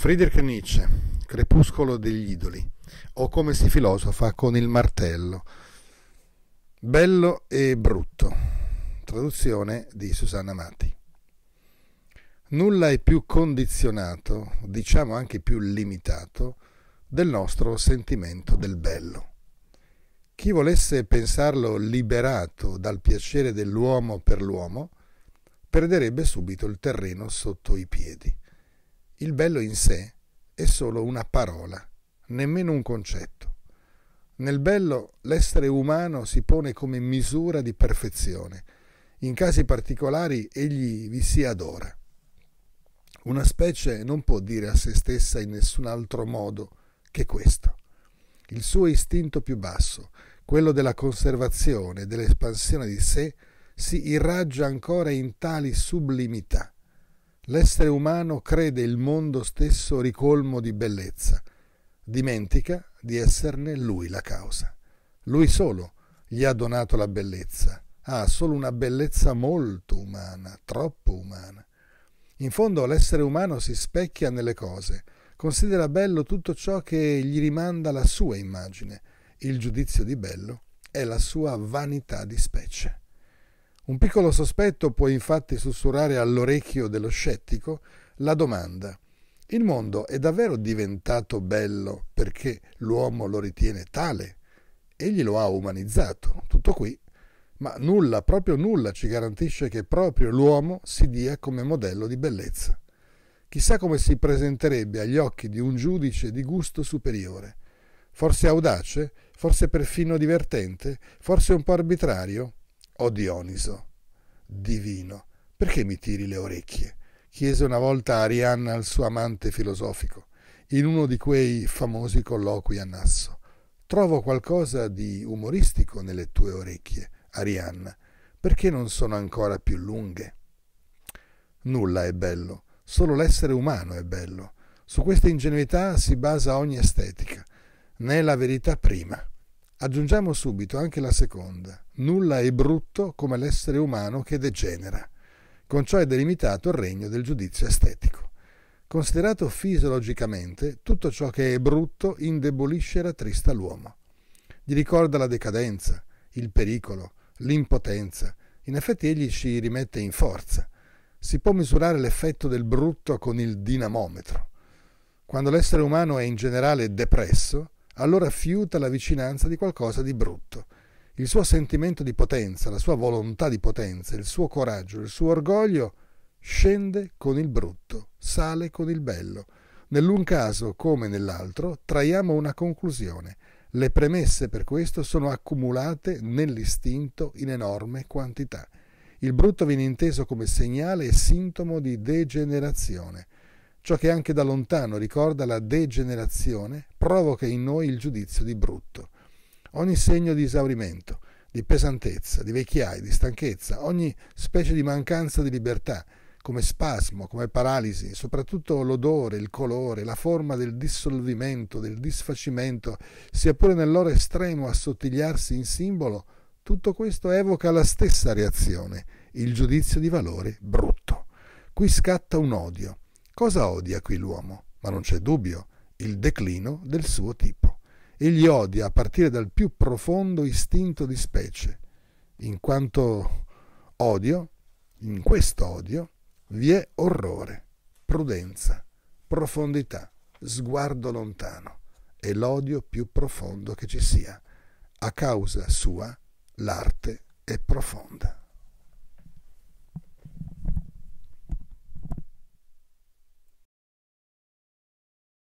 Friedrich Nietzsche, Crepuscolo degli idoli, o come si filosofa con il martello. Bello e brutto. Traduzione di Susanna Matti. Nulla è più condizionato, diciamo anche più limitato, del nostro sentimento del bello. Chi volesse pensarlo liberato dal piacere dell'uomo per l'uomo, perderebbe subito il terreno sotto i piedi. Il bello in sé è solo una parola, nemmeno un concetto. Nel bello l'essere umano si pone come misura di perfezione. In casi particolari egli vi si adora. Una specie non può dire a se stessa in nessun altro modo che questo. Il suo istinto più basso, quello della conservazione dell'espansione di sé, si irraggia ancora in tali sublimità. L'essere umano crede il mondo stesso ricolmo di bellezza, dimentica di esserne lui la causa. Lui solo gli ha donato la bellezza, ha ah, solo una bellezza molto umana, troppo umana. In fondo l'essere umano si specchia nelle cose, considera bello tutto ciò che gli rimanda la sua immagine. Il giudizio di bello è la sua vanità di specie. Un piccolo sospetto può infatti sussurrare all'orecchio dello scettico la domanda il mondo è davvero diventato bello perché l'uomo lo ritiene tale? Egli lo ha umanizzato, tutto qui, ma nulla, proprio nulla ci garantisce che proprio l'uomo si dia come modello di bellezza. Chissà come si presenterebbe agli occhi di un giudice di gusto superiore, forse audace, forse perfino divertente, forse un po' arbitrario, o oh Dioniso, divino, perché mi tiri le orecchie? chiese una volta Arianna al suo amante filosofico, in uno di quei famosi colloqui a Nasso. Trovo qualcosa di umoristico nelle tue orecchie, Arianna, perché non sono ancora più lunghe? Nulla è bello, solo l'essere umano è bello. Su questa ingenuità si basa ogni estetica. né la verità prima. Aggiungiamo subito anche la seconda. Nulla è brutto come l'essere umano che degenera. Con ciò è delimitato il regno del giudizio estetico. Considerato fisiologicamente, tutto ciò che è brutto indebolisce e rattrista l'uomo. Gli ricorda la decadenza, il pericolo, l'impotenza. In effetti egli ci rimette in forza. Si può misurare l'effetto del brutto con il dinamometro. Quando l'essere umano è in generale depresso, allora fiuta la vicinanza di qualcosa di brutto. Il suo sentimento di potenza, la sua volontà di potenza, il suo coraggio, il suo orgoglio scende con il brutto, sale con il bello. Nell'un caso come nell'altro traiamo una conclusione. Le premesse per questo sono accumulate nell'istinto in enorme quantità. Il brutto viene inteso come segnale e sintomo di degenerazione ciò che anche da lontano ricorda la degenerazione provoca in noi il giudizio di brutto. Ogni segno di esaurimento, di pesantezza, di vecchiaia, di stanchezza, ogni specie di mancanza di libertà, come spasmo, come paralisi, soprattutto l'odore, il colore, la forma del dissolvimento, del disfacimento, sia pure nel loro estremo assottigliarsi in simbolo, tutto questo evoca la stessa reazione, il giudizio di valore brutto. Qui scatta un odio, Cosa odia qui l'uomo? Ma non c'è dubbio, il declino del suo tipo. Egli odia a partire dal più profondo istinto di specie. In quanto odio, in questo odio, vi è orrore, prudenza, profondità, sguardo lontano. È l'odio più profondo che ci sia. A causa sua l'arte è profonda.